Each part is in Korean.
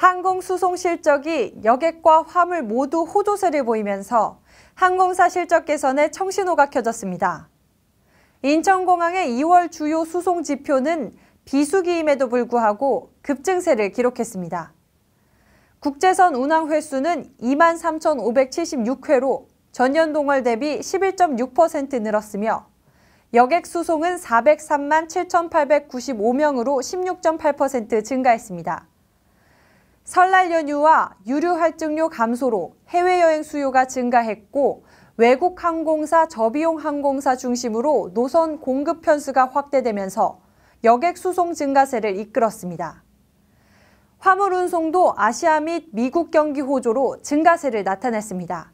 항공수송 실적이 여객과 화물 모두 호조세를 보이면서 항공사 실적 개선에 청신호가 켜졌습니다. 인천공항의 2월 주요 수송 지표는 비수기임에도 불구하고 급증세를 기록했습니다. 국제선 운항 횟수는 23,576회로 전년 동월 대비 11.6% 늘었으며 여객 수송은 403만 7,895명으로 16.8% 증가했습니다. 설날 연휴와 유류 활증료 감소로 해외여행 수요가 증가했고 외국 항공사 저비용 항공사 중심으로 노선 공급 편수가 확대되면서 여객 수송 증가세를 이끌었습니다. 화물 운송도 아시아 및 미국 경기 호조로 증가세를 나타냈습니다.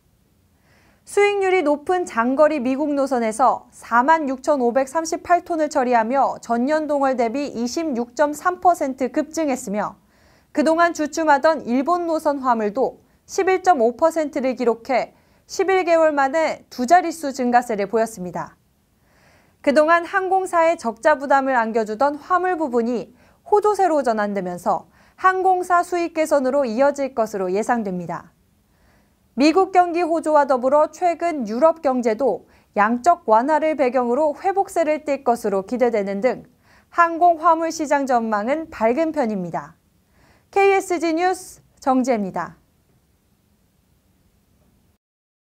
수익률이 높은 장거리 미국 노선에서 46,538톤을 처리하며 전년 동월 대비 26.3% 급증했으며 그동안 주춤하던 일본 노선 화물도 11.5%를 기록해 11개월 만에 두 자릿수 증가세를 보였습니다. 그동안 항공사의 적자 부담을 안겨주던 화물 부분이 호조세로 전환되면서 항공사 수익 개선으로 이어질 것으로 예상됩니다. 미국 경기 호조와 더불어 최근 유럽 경제도 양적 완화를 배경으로 회복세를 띨 것으로 기대되는 등 항공 화물 시장 전망은 밝은 편입니다. KSG 뉴스 정지입니다